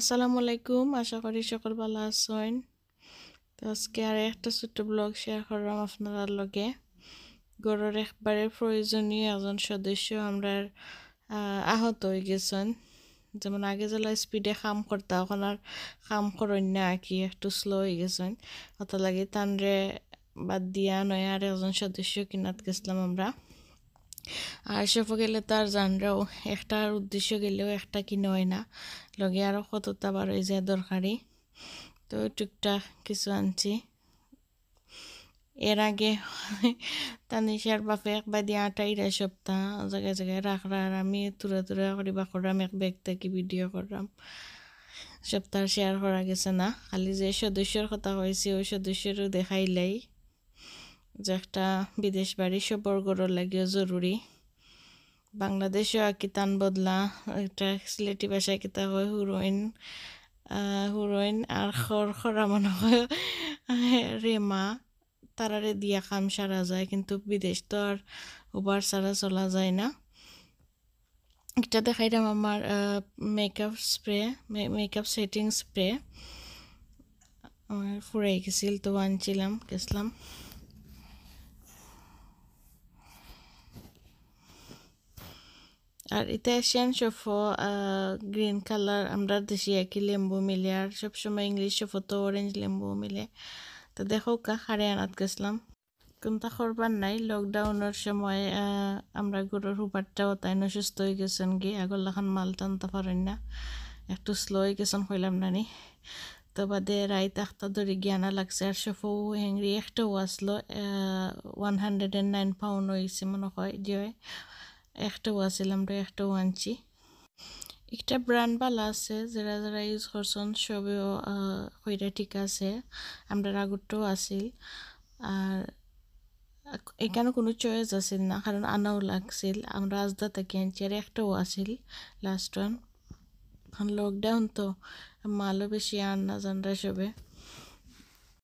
আসসালামু আলাইকুম আশা করি সকল ভালো আছেন তো আজকে আর একটা ছোট্ট ব্লগ শেয়ার করলাম আপনার লগে গরুর একবারে প্রয়োজনীয় একজন সদস্য আমরা আহত হয়ে গেছেন যেমন আগে যেলা স্পিডে কাম করতে এখন আর কাম করেন না কি একটু স্লো হয়ে গেছেন অত লাগে তানরে বাদ দিয়া নয় আর একজন সদস্য কিনাত গেছিলাম আমরা আর সব গেলে তার জানরাও একটার উদ্দেশ্য গেলেও একটা কি নয় না লগে আরও কতটা বার হয়ে যায় দরকারি তো টুকটাক কিছু আনছি এর আগে তানিশার বাপে একবার দিয়ে আটাইরা সপ্তাহ জায়গায় জায়গায় রাখরা আর আমি তুরা তুরা করি বা করলাম এক ব্যাগ থেকে ভিডিও করলাম সপ্তাহ শেয়ার করা গেছে না খালি যে সদস্যর কথা হয়েছে ওই সদস্যরও দেখাইলাই যে একটা বিদেশ বাড়ি সবর্গর লাগিও জরুরি বাংলাদেশও তান বদলা একটা সিলেটি বাসা কিতা হয় হুরোইন হুরোইন আর খর খরা মনে হয় রেমা তারারে দিয়া কাম সারা যায় কিন্তু বিদেশ তো আর উবার সারা চলা যায় না একটা দেখাইলাম আমার makeup spray makeup setting spray আমার ফুরাই গেছিল তো আনছিলাম গেছিলাম আর এটা এশিয়ান সফ গ্রিন কালার আমরা দেখি একই লেম্বু মিলে আর সবসময় ইংলিশ সফ তো অরেঞ্জ লেম্বু মিলে তো দেখো কা হারিয়ানাত গেছিলাম কোনটা করবার নাই লকডাউনের সময় আমরা গুরুর উপারটাও তাই সুস্থ হয়ে গেছেন গিয়ে আগলাখান মাল টানতে পারেন না একটু স্লো হয়ে গেছেন হইলাম নানি তো বাদে রাইত আখটা ধরে জ্ঞানা লাগছে আর সফ হেঙ্গি একটা ওয়াসলো one hundred and nine pound হয়েছে মনে হয় দিয়ে একটাও আছিল আমরা একটাও আনছি একটা ব্র্যান্ড বালা আছে যারা যারা ইউজ করছেন সবেও কইরা ঠিক আছে আমরা আগরটাও আছিল আর এখানে কোনো চয়েস আছিল না কারণ আনাও লাগছিল আমরা আজদা থাকি আনছি আর একটাও আছিল লাস্ট ওয়ান লকডাউন তো মালও বেশি আর না জানরা সবে